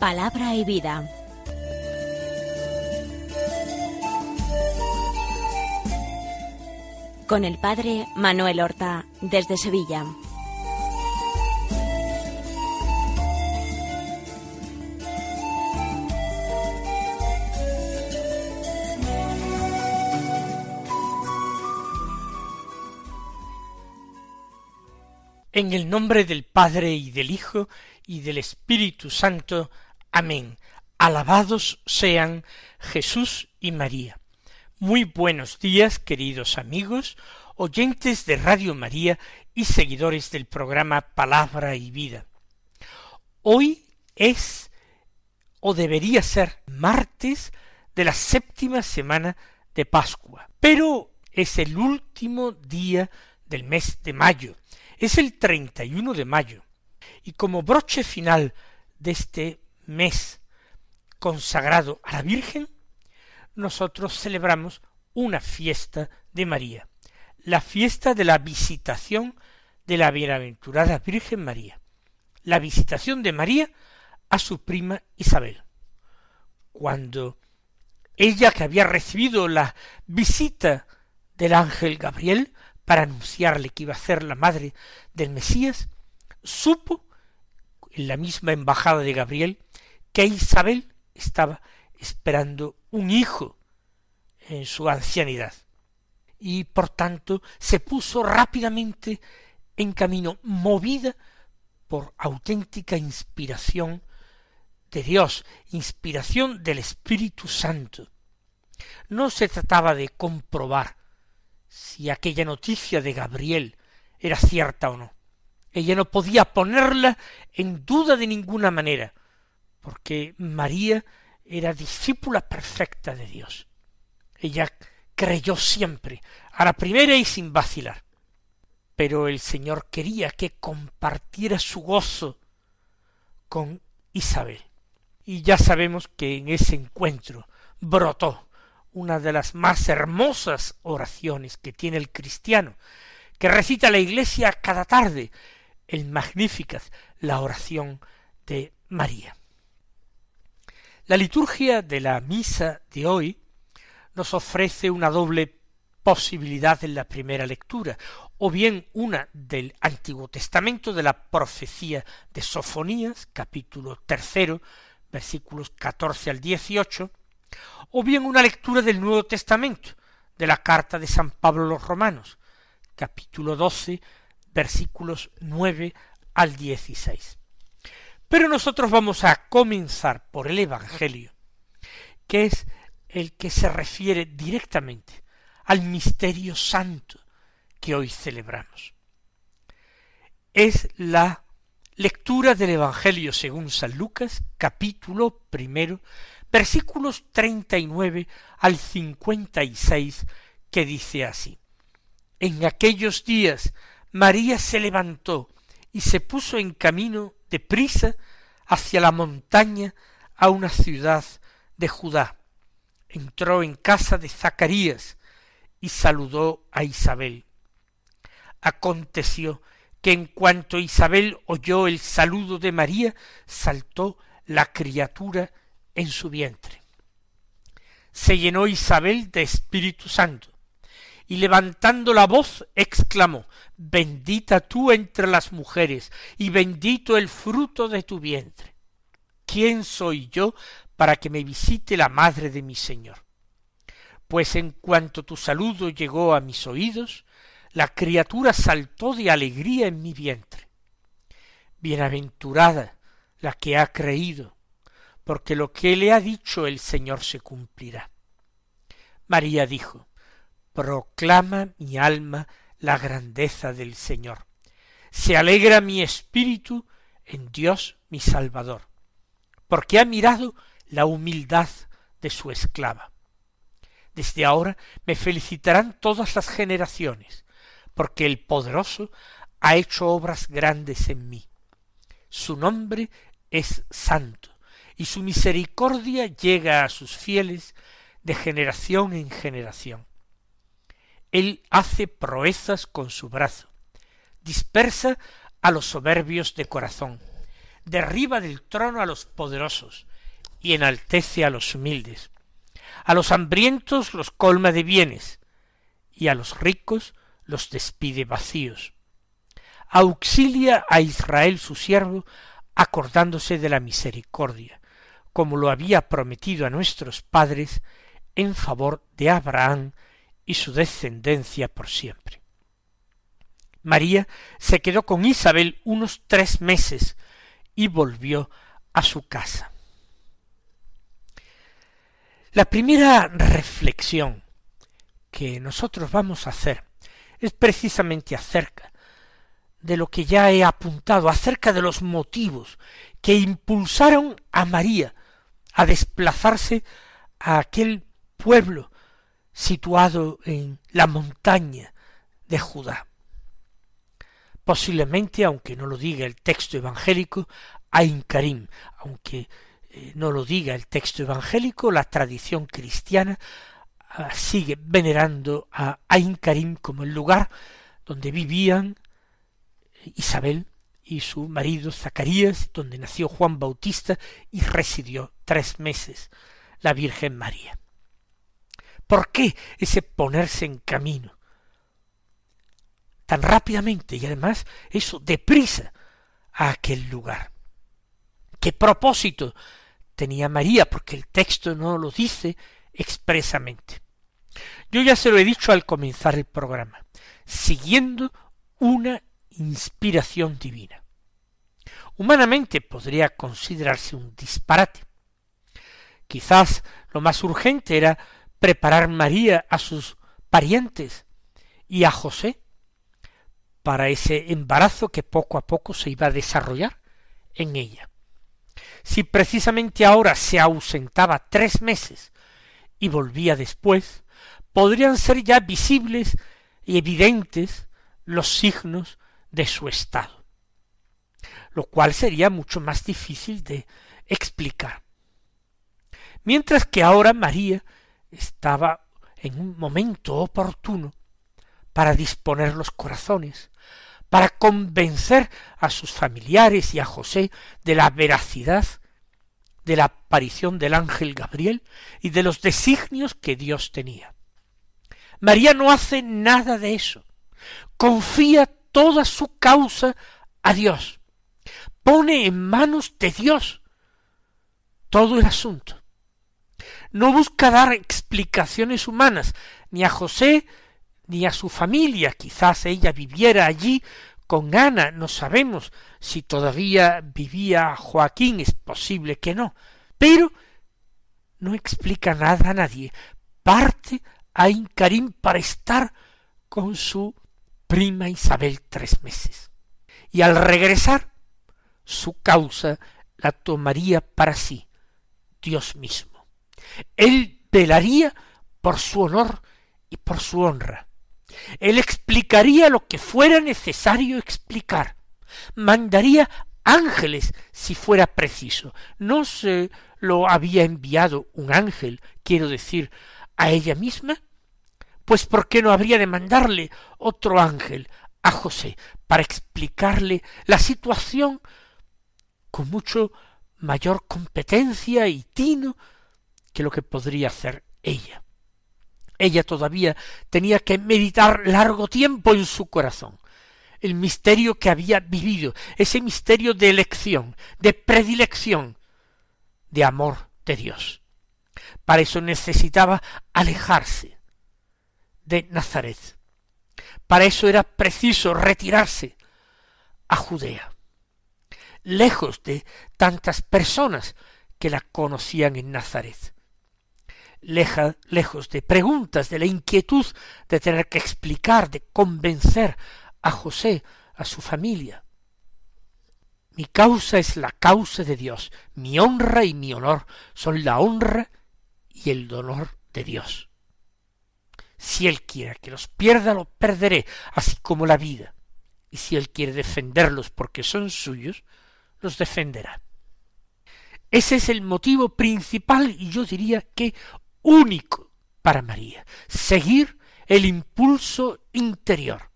Palabra y Vida. Con el padre Manuel Horta, desde Sevilla. En el nombre del Padre y del Hijo y del Espíritu Santo. Amén. Alabados sean Jesús y María. Muy buenos días, queridos amigos, oyentes de Radio María y seguidores del programa Palabra y Vida. Hoy es o debería ser martes de la séptima semana de Pascua, pero es el último día del mes de mayo, es el 31 de mayo. Y como broche final de este mes consagrado a la Virgen, nosotros celebramos una fiesta de María, la fiesta de la visitación de la bienaventurada Virgen María, la visitación de María a su prima Isabel. Cuando ella que había recibido la visita del ángel Gabriel para anunciarle que iba a ser la madre del Mesías, supo en la misma embajada de Gabriel que Isabel estaba esperando un hijo en su ancianidad y por tanto se puso rápidamente en camino movida por auténtica inspiración de Dios, inspiración del Espíritu Santo. No se trataba de comprobar si aquella noticia de Gabriel era cierta o no. Ella no podía ponerla en duda de ninguna manera, porque María era discípula perfecta de Dios. Ella creyó siempre, a la primera y sin vacilar. Pero el Señor quería que compartiera su gozo con Isabel. Y ya sabemos que en ese encuentro brotó una de las más hermosas oraciones que tiene el cristiano, que recita la iglesia cada tarde, el Magnificat, la oración de María. La liturgia de la misa de hoy nos ofrece una doble posibilidad en la primera lectura, o bien una del Antiguo Testamento, de la profecía de Sofonías, capítulo tercero, versículos catorce al dieciocho, o bien una lectura del Nuevo Testamento, de la carta de San Pablo a los Romanos, capítulo doce, versículos nueve al dieciséis. Pero nosotros vamos a comenzar por el Evangelio, que es el que se refiere directamente al misterio santo que hoy celebramos. Es la lectura del Evangelio según San Lucas, capítulo primero, versículos 39 al 56, que dice así. En aquellos días María se levantó y se puso en camino prisa hacia la montaña a una ciudad de Judá. Entró en casa de Zacarías y saludó a Isabel. Aconteció que en cuanto Isabel oyó el saludo de María, saltó la criatura en su vientre. Se llenó Isabel de Espíritu Santo y levantando la voz exclamó Bendita tú entre las mujeres, y bendito el fruto de tu vientre. ¿Quién soy yo para que me visite la madre de mi Señor? Pues en cuanto tu saludo llegó a mis oídos, la criatura saltó de alegría en mi vientre. Bienaventurada la que ha creído, porque lo que le ha dicho el Señor se cumplirá. María dijo, Proclama mi alma la grandeza del Señor. Se alegra mi espíritu en Dios mi Salvador, porque ha mirado la humildad de su esclava. Desde ahora me felicitarán todas las generaciones, porque el poderoso ha hecho obras grandes en mí. Su nombre es santo, y su misericordia llega a sus fieles de generación en generación. Él hace proezas con su brazo, dispersa a los soberbios de corazón, derriba del trono a los poderosos y enaltece a los humildes. A los hambrientos los colma de bienes y a los ricos los despide vacíos. Auxilia a Israel su siervo acordándose de la misericordia, como lo había prometido a nuestros padres en favor de Abraham, y su descendencia por siempre. María se quedó con Isabel unos tres meses y volvió a su casa. La primera reflexión que nosotros vamos a hacer es precisamente acerca de lo que ya he apuntado, acerca de los motivos que impulsaron a María a desplazarse a aquel pueblo situado en la montaña de Judá. Posiblemente, aunque no lo diga el texto evangélico, Ain Karim, aunque eh, no lo diga el texto evangélico, la tradición cristiana ah, sigue venerando a Ain Karim como el lugar donde vivían eh, Isabel y su marido Zacarías, donde nació Juan Bautista y residió tres meses la Virgen María. ¿Por qué ese ponerse en camino? Tan rápidamente y además eso deprisa a aquel lugar. ¿Qué propósito tenía María? Porque el texto no lo dice expresamente. Yo ya se lo he dicho al comenzar el programa, siguiendo una inspiración divina. Humanamente podría considerarse un disparate. Quizás lo más urgente era preparar María a sus parientes y a José para ese embarazo que poco a poco se iba a desarrollar en ella. Si precisamente ahora se ausentaba tres meses y volvía después, podrían ser ya visibles y evidentes los signos de su estado, lo cual sería mucho más difícil de explicar. Mientras que ahora María estaba en un momento oportuno para disponer los corazones, para convencer a sus familiares y a José de la veracidad de la aparición del ángel Gabriel y de los designios que Dios tenía. María no hace nada de eso. Confía toda su causa a Dios. Pone en manos de Dios todo el asunto no busca dar explicaciones humanas, ni a José, ni a su familia. Quizás ella viviera allí con Ana, no sabemos si todavía vivía Joaquín, es posible que no, pero no explica nada a nadie. Parte a Incarín para estar con su prima Isabel tres meses. Y al regresar, su causa la tomaría para sí, Dios mismo. Él velaría por su honor y por su honra. Él explicaría lo que fuera necesario explicar. Mandaría ángeles si fuera preciso. No se lo había enviado un ángel, quiero decir, a ella misma. Pues ¿por qué no habría de mandarle otro ángel a José para explicarle la situación con mucho mayor competencia y tino que lo que podría hacer ella. Ella todavía tenía que meditar largo tiempo en su corazón el misterio que había vivido, ese misterio de elección, de predilección, de amor de Dios. Para eso necesitaba alejarse de Nazaret. Para eso era preciso retirarse a Judea, lejos de tantas personas que la conocían en Nazaret lejos de preguntas, de la inquietud de tener que explicar, de convencer a José, a su familia. Mi causa es la causa de Dios, mi honra y mi honor son la honra y el dolor de Dios. Si Él quiere que los pierda, los perderé, así como la vida. Y si Él quiere defenderlos porque son suyos, los defenderá. Ese es el motivo principal y yo diría que único para María, seguir el impulso interior,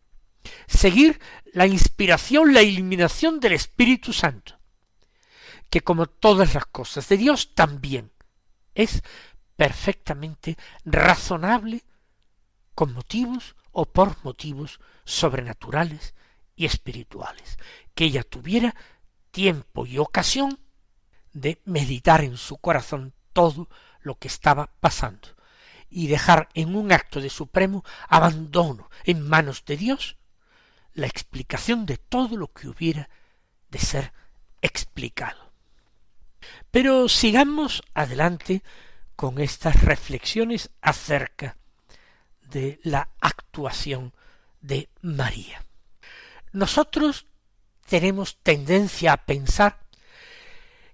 seguir la inspiración, la iluminación del Espíritu Santo, que como todas las cosas de Dios también es perfectamente razonable con motivos o por motivos sobrenaturales y espirituales, que ella tuviera tiempo y ocasión de meditar en su corazón todo lo que estaba pasando y dejar en un acto de supremo abandono en manos de Dios la explicación de todo lo que hubiera de ser explicado. Pero sigamos adelante con estas reflexiones acerca de la actuación de María. Nosotros tenemos tendencia a pensar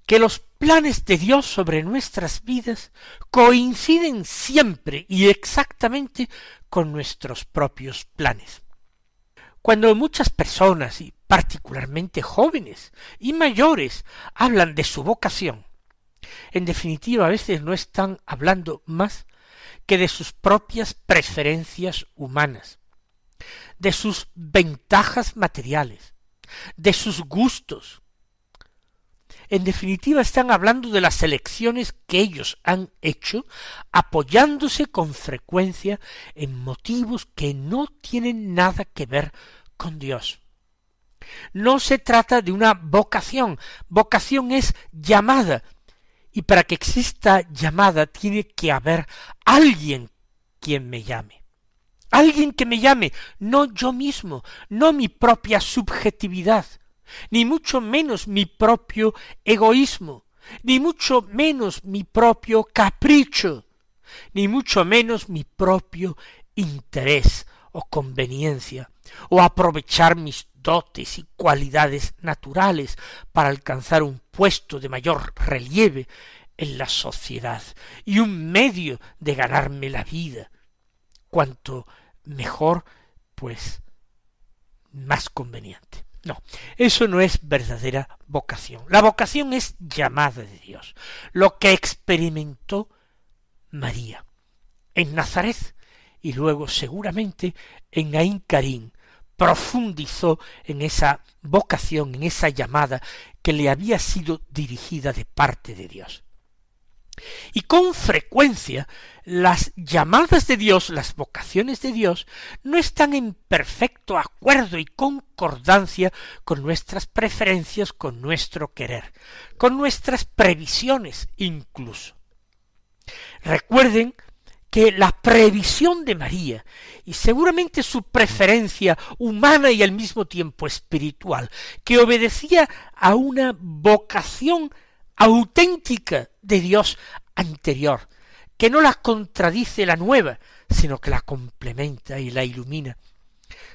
que los planes de Dios sobre nuestras vidas coinciden siempre y exactamente con nuestros propios planes. Cuando muchas personas, y particularmente jóvenes y mayores, hablan de su vocación, en definitiva a veces no están hablando más que de sus propias preferencias humanas, de sus ventajas materiales, de sus gustos, en definitiva, están hablando de las elecciones que ellos han hecho, apoyándose con frecuencia en motivos que no tienen nada que ver con Dios. No se trata de una vocación, vocación es llamada, y para que exista llamada tiene que haber alguien quien me llame. Alguien que me llame, no yo mismo, no mi propia subjetividad, ni mucho menos mi propio egoísmo, ni mucho menos mi propio capricho, ni mucho menos mi propio interés o conveniencia, o aprovechar mis dotes y cualidades naturales para alcanzar un puesto de mayor relieve en la sociedad y un medio de ganarme la vida. Cuanto mejor, pues más conveniente. No, eso no es verdadera vocación. La vocación es llamada de Dios. Lo que experimentó María en Nazaret y luego seguramente en Ain profundizó en esa vocación, en esa llamada que le había sido dirigida de parte de Dios. Y con frecuencia las llamadas de Dios, las vocaciones de Dios, no están en perfecto acuerdo y concordancia con nuestras preferencias, con nuestro querer, con nuestras previsiones incluso. Recuerden que la previsión de María y seguramente su preferencia humana y al mismo tiempo espiritual, que obedecía a una vocación auténtica de Dios anterior, que no la contradice la nueva, sino que la complementa y la ilumina.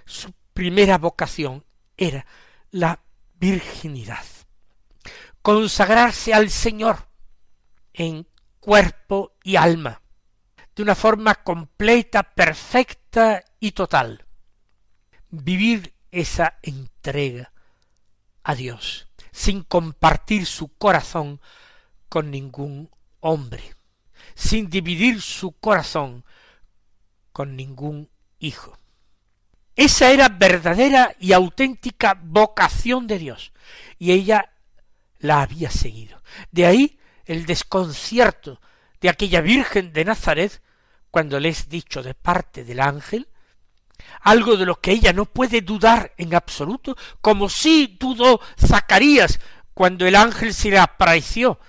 Su primera vocación era la virginidad, consagrarse al Señor en cuerpo y alma, de una forma completa, perfecta y total. Vivir esa entrega a Dios sin compartir su corazón con ningún hombre, sin dividir su corazón con ningún hijo. Esa era verdadera y auténtica vocación de Dios, y ella la había seguido. De ahí el desconcierto de aquella Virgen de Nazaret cuando le es dicho de parte del ángel algo de lo que ella no puede dudar en absoluto, como sí dudó Zacarías cuando el ángel se le apareció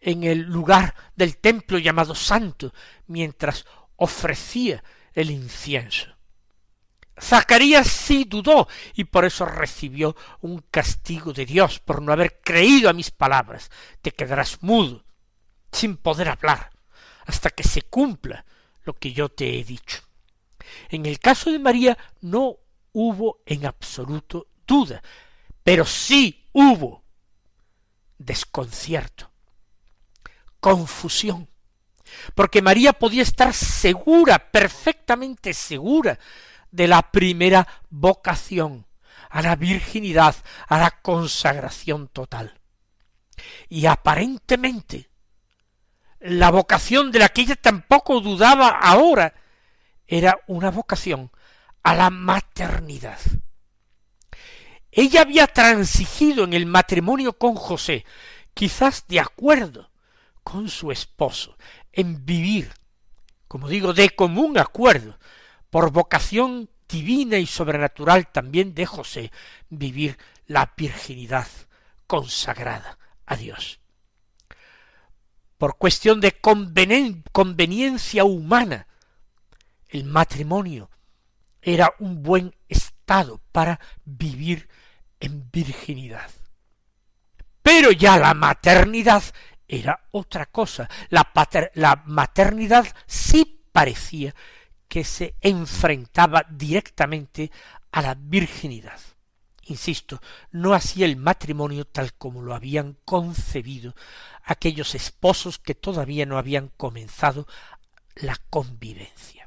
en el lugar del templo llamado santo, mientras ofrecía el incienso. Zacarías sí dudó y por eso recibió un castigo de Dios por no haber creído a mis palabras. Te quedarás mudo, sin poder hablar, hasta que se cumpla lo que yo te he dicho. En el caso de María no hubo en absoluto duda, pero sí hubo desconcierto, confusión, porque María podía estar segura, perfectamente segura, de la primera vocación, a la virginidad, a la consagración total. Y aparentemente, la vocación de la que ella tampoco dudaba ahora, era una vocación a la maternidad. Ella había transigido en el matrimonio con José, quizás de acuerdo con su esposo, en vivir, como digo, de común acuerdo, por vocación divina y sobrenatural también de José, vivir la virginidad consagrada a Dios. Por cuestión de conveniencia humana, el matrimonio era un buen estado para vivir en virginidad. Pero ya la maternidad era otra cosa. La, maternidad sí parecía que se enfrentaba directamente a la virginidad. Insisto, no hacía el matrimonio tal como lo habían concebido aquellos esposos que todavía no habían comenzado la convivencia.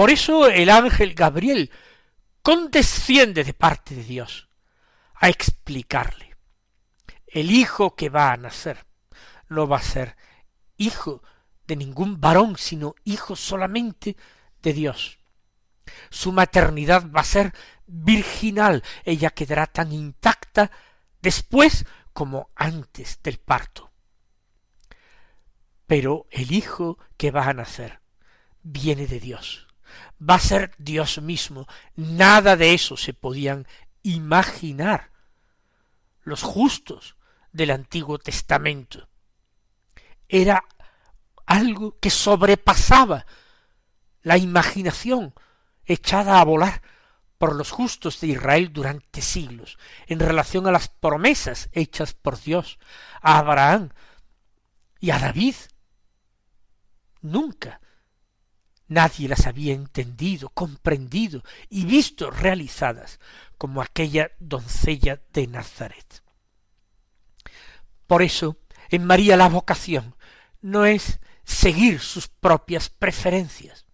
Por eso el ángel Gabriel condesciende de parte de Dios a explicarle. El hijo que va a nacer no va a ser hijo de ningún varón, sino hijo solamente de Dios. Su maternidad va a ser virginal, ella quedará tan intacta después como antes del parto. Pero el hijo que va a nacer viene de Dios va a ser Dios mismo. Nada de eso se podían imaginar los justos del Antiguo Testamento. Era algo que sobrepasaba la imaginación echada a volar por los justos de Israel durante siglos, en relación a las promesas hechas por Dios a Abraham y a David. Nunca Nadie las había entendido, comprendido y visto realizadas como aquella doncella de Nazaret. Por eso, en María la vocación no es seguir sus propias preferencias.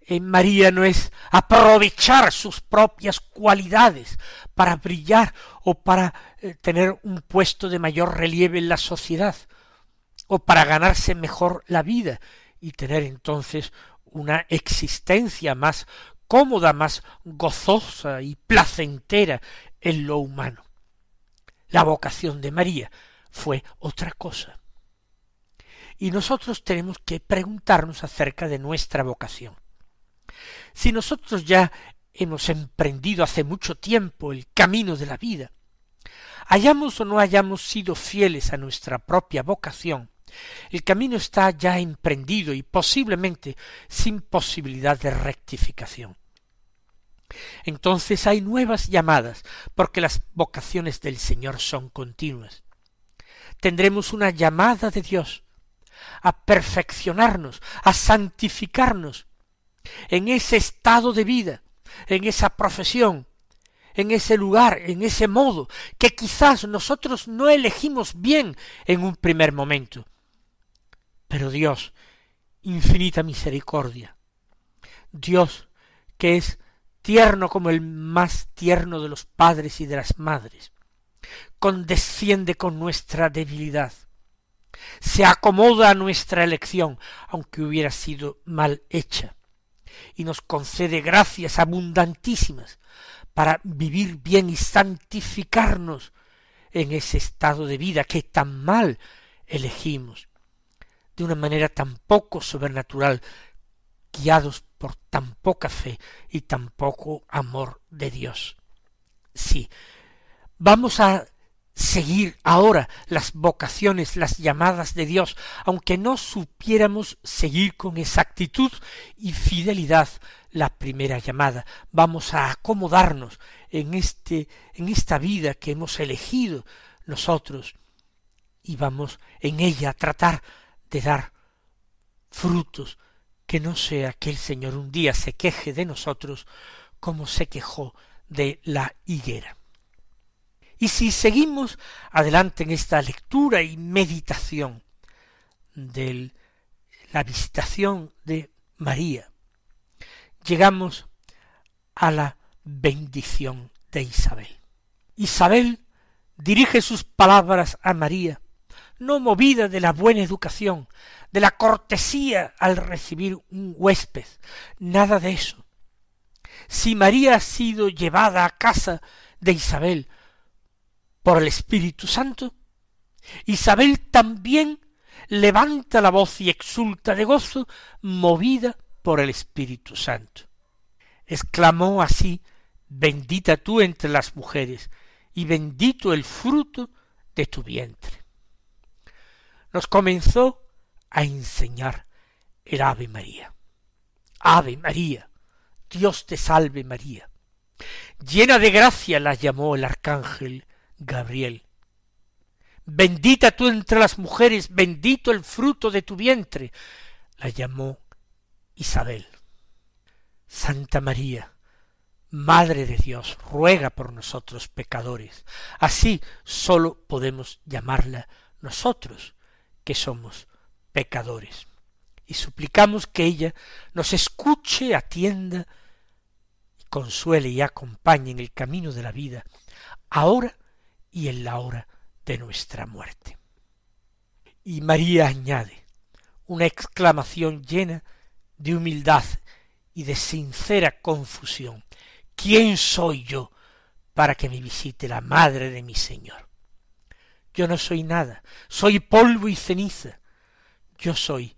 En María no es aprovechar sus propias cualidades para brillar o para eh, tener un puesto de mayor relieve en la sociedad o para ganarse mejor la vida y tener entonces una existencia más cómoda, más gozosa y placentera en lo humano. La vocación de María fue otra cosa. Y nosotros tenemos que preguntarnos acerca de nuestra vocación. Si nosotros ya hemos emprendido hace mucho tiempo el camino de la vida, hayamos o no hayamos sido fieles a nuestra propia vocación, el camino está ya emprendido y posiblemente sin posibilidad de rectificación. Entonces hay nuevas llamadas, porque las vocaciones del Señor son continuas. Tendremos una llamada de Dios a perfeccionarnos, a santificarnos en ese estado de vida, en esa profesión, en ese lugar, en ese modo, que quizás nosotros no elegimos bien en un primer momento, pero Dios, infinita misericordia, Dios que es tierno como el más tierno de los padres y de las madres, condesciende con nuestra debilidad, se acomoda a nuestra elección, aunque hubiera sido mal hecha, y nos concede gracias abundantísimas para vivir bien y santificarnos en ese estado de vida que tan mal elegimos de una manera tan poco sobrenatural, guiados por tan poca fe y tan poco amor de Dios. Sí, vamos a seguir ahora las vocaciones, las llamadas de Dios, aunque no supiéramos seguir con exactitud y fidelidad la primera llamada. Vamos a acomodarnos en este en esta vida que hemos elegido nosotros y vamos en ella a tratar de dar frutos, que no sea que el Señor un día se queje de nosotros como se quejó de la higuera. Y si seguimos adelante en esta lectura y meditación de la visitación de María, llegamos a la bendición de Isabel. Isabel dirige sus palabras a María no movida de la buena educación, de la cortesía al recibir un huésped, nada de eso. Si María ha sido llevada a casa de Isabel por el Espíritu Santo, Isabel también levanta la voz y exulta de gozo, movida por el Espíritu Santo. Exclamó así, bendita tú entre las mujeres, y bendito el fruto de tu vientre nos comenzó a enseñar el Ave María. Ave María, Dios te salve María. Llena de gracia la llamó el arcángel Gabriel. Bendita tú entre las mujeres, bendito el fruto de tu vientre, la llamó Isabel. Santa María, Madre de Dios, ruega por nosotros pecadores. Así sólo podemos llamarla nosotros, que somos pecadores. Y suplicamos que ella nos escuche, atienda, consuele y acompañe en el camino de la vida, ahora y en la hora de nuestra muerte. Y María añade una exclamación llena de humildad y de sincera confusión. ¿Quién soy yo para que me visite la madre de mi Señor? Yo no soy nada, soy polvo y ceniza. Yo soy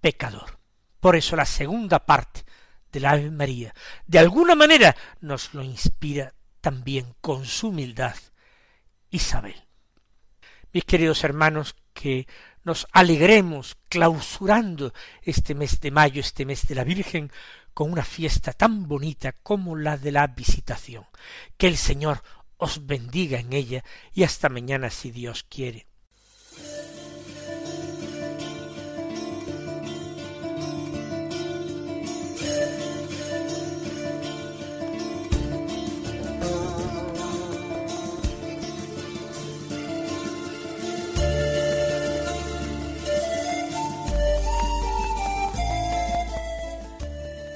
pecador. Por eso la segunda parte de la Ave María, de alguna manera nos lo inspira también con su humildad Isabel. Mis queridos hermanos, que nos alegremos clausurando este mes de mayo, este mes de la Virgen, con una fiesta tan bonita como la de la visitación. Que el Señor os bendiga en ella y hasta mañana si Dios quiere.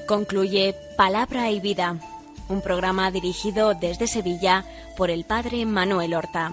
Concluye Palabra y Vida un programa dirigido desde Sevilla por el padre Manuel Horta.